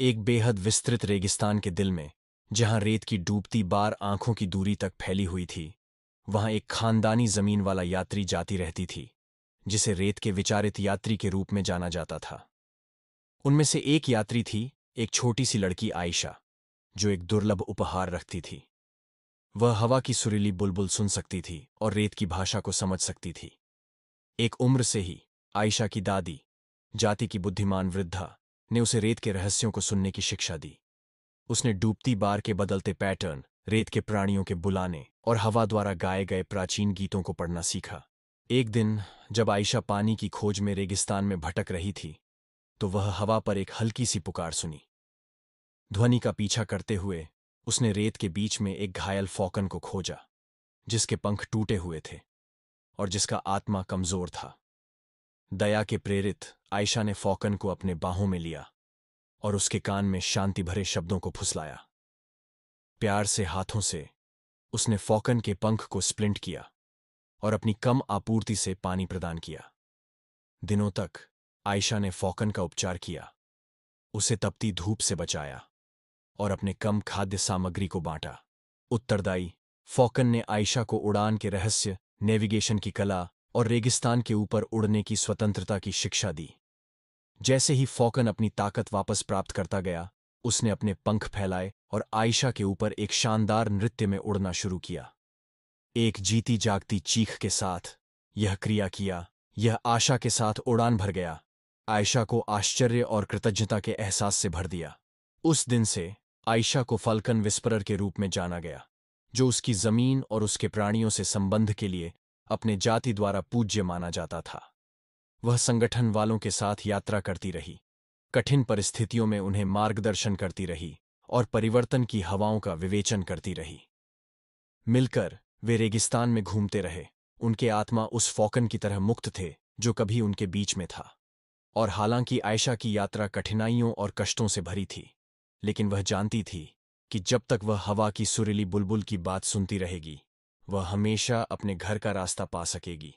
एक बेहद विस्तृत रेगिस्तान के दिल में जहां रेत की डूबती बार आंखों की दूरी तक फैली हुई थी वहां एक खानदानी जमीन वाला यात्री जाती रहती थी जिसे रेत के विचारित यात्री के रूप में जाना जाता था उनमें से एक यात्री थी एक छोटी सी लड़की आयशा जो एक दुर्लभ उपहार रखती थी वह हवा की सुरीली बुलबुल सुन सकती थी और रेत की भाषा को समझ सकती थी एक उम्र से ही आयशा की दादी जाति की बुद्धिमान वृद्धा ने उसे रेत के रहस्यों को सुनने की शिक्षा दी उसने डूबती बार के बदलते पैटर्न रेत के प्राणियों के बुलाने और हवा द्वारा गाए गए प्राचीन गीतों को पढ़ना सीखा एक दिन जब आयशा पानी की खोज में रेगिस्तान में भटक रही थी तो वह हवा पर एक हल्की सी पुकार सुनी ध्वनि का पीछा करते हुए उसने रेत के बीच में एक घायल फौकन को खोजा जिसके पंख टूटे हुए थे और जिसका आत्मा कमजोर था दया के प्रेरित आयशा ने फौकन को अपने बाहों में लिया और उसके कान में शांति भरे शब्दों को फुसलाया प्यार से हाथों से उसने फौकन के पंख को स्प्लिंट किया और अपनी कम आपूर्ति से पानी प्रदान किया दिनों तक आयशा ने फौकन का उपचार किया उसे तपती धूप से बचाया और अपने कम खाद्य सामग्री को बांटा उत्तरदायी फौकन ने आयशा को उड़ान के रहस्य नेविगेशन की कला और रेगिस्तान के ऊपर उड़ने की स्वतंत्रता की शिक्षा दी जैसे ही फौकन अपनी ताकत वापस प्राप्त करता गया उसने अपने पंख फैलाए और आयशा के ऊपर एक शानदार नृत्य में उड़ना शुरू किया एक जीती जागती चीख के साथ यह क्रिया किया यह आशा के साथ उड़ान भर गया आयशा को आश्चर्य और कृतज्ञता के एहसास से भर दिया उस दिन से आयशा को फल्कन विस्परर के रूप में जाना गया जो उसकी जमीन और उसके प्राणियों से संबंध के लिए अपने जाति द्वारा पूज्य माना जाता था वह संगठन वालों के साथ यात्रा करती रही कठिन परिस्थितियों में उन्हें मार्गदर्शन करती रही और परिवर्तन की हवाओं का विवेचन करती रही मिलकर वे रेगिस्तान में घूमते रहे उनके आत्मा उस फौकन की तरह मुक्त थे जो कभी उनके बीच में था और हालांकि आयशा की यात्रा कठिनाइयों और कष्टों से भरी थी लेकिन वह जानती थी कि जब तक वह हवा की सुरीली बुलबुल की बात सुनती रहेगी वह हमेशा अपने घर का रास्ता पा सकेगी